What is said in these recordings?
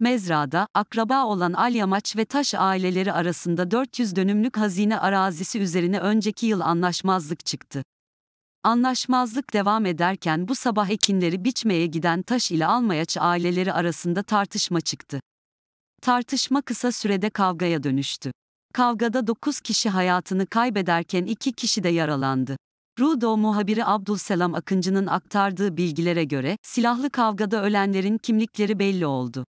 Mezra'da, akraba olan Alyamaç ve Taş aileleri arasında 400 dönümlük hazine arazisi üzerine önceki yıl anlaşmazlık çıktı. Anlaşmazlık devam ederken bu sabah ekinleri biçmeye giden Taş ile Almayaç aileleri arasında tartışma çıktı. Tartışma kısa sürede kavgaya dönüştü. Kavgada 9 kişi hayatını kaybederken 2 kişi de yaralandı. Rudo muhabiri Abdülselam Akıncı'nın aktardığı bilgilere göre, silahlı kavgada ölenlerin kimlikleri belli oldu.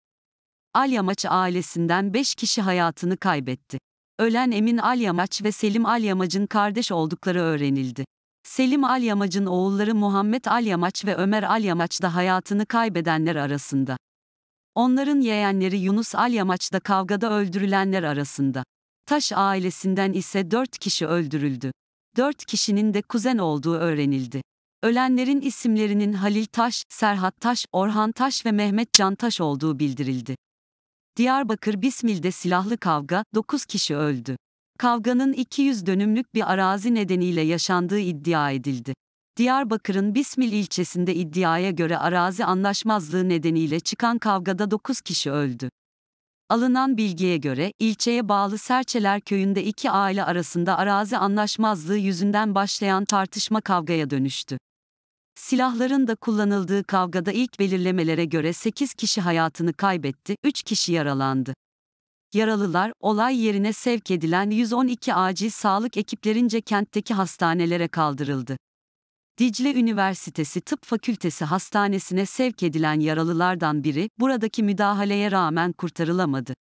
Alyamaç ailesinden 5 kişi hayatını kaybetti. Ölen Emin Alyamaç ve Selim Alyamaç'ın kardeş oldukları öğrenildi. Selim Alyamaç'ın oğulları Muhammed Alyamaç ve Ömer Alyamaç da hayatını kaybedenler arasında. Onların yeğenleri Yunus Alyamaç da kavgada öldürülenler arasında. Taş ailesinden ise 4 kişi öldürüldü. 4 kişinin de kuzen olduğu öğrenildi. Ölenlerin isimlerinin Halil Taş, Serhat Taş, Orhan Taş ve Mehmet Can Taş olduğu bildirildi. Diyarbakır Bismil'de silahlı kavga, 9 kişi öldü. Kavganın 200 dönümlük bir arazi nedeniyle yaşandığı iddia edildi. Diyarbakır'ın Bismil ilçesinde iddiaya göre arazi anlaşmazlığı nedeniyle çıkan kavgada 9 kişi öldü. Alınan bilgiye göre, ilçeye bağlı Serçeler köyünde iki aile arasında arazi anlaşmazlığı yüzünden başlayan tartışma kavgaya dönüştü. Silahların da kullanıldığı kavgada ilk belirlemelere göre 8 kişi hayatını kaybetti, 3 kişi yaralandı. Yaralılar, olay yerine sevk edilen 112 acil sağlık ekiplerince kentteki hastanelere kaldırıldı. Dicle Üniversitesi Tıp Fakültesi Hastanesi'ne sevk edilen yaralılardan biri, buradaki müdahaleye rağmen kurtarılamadı.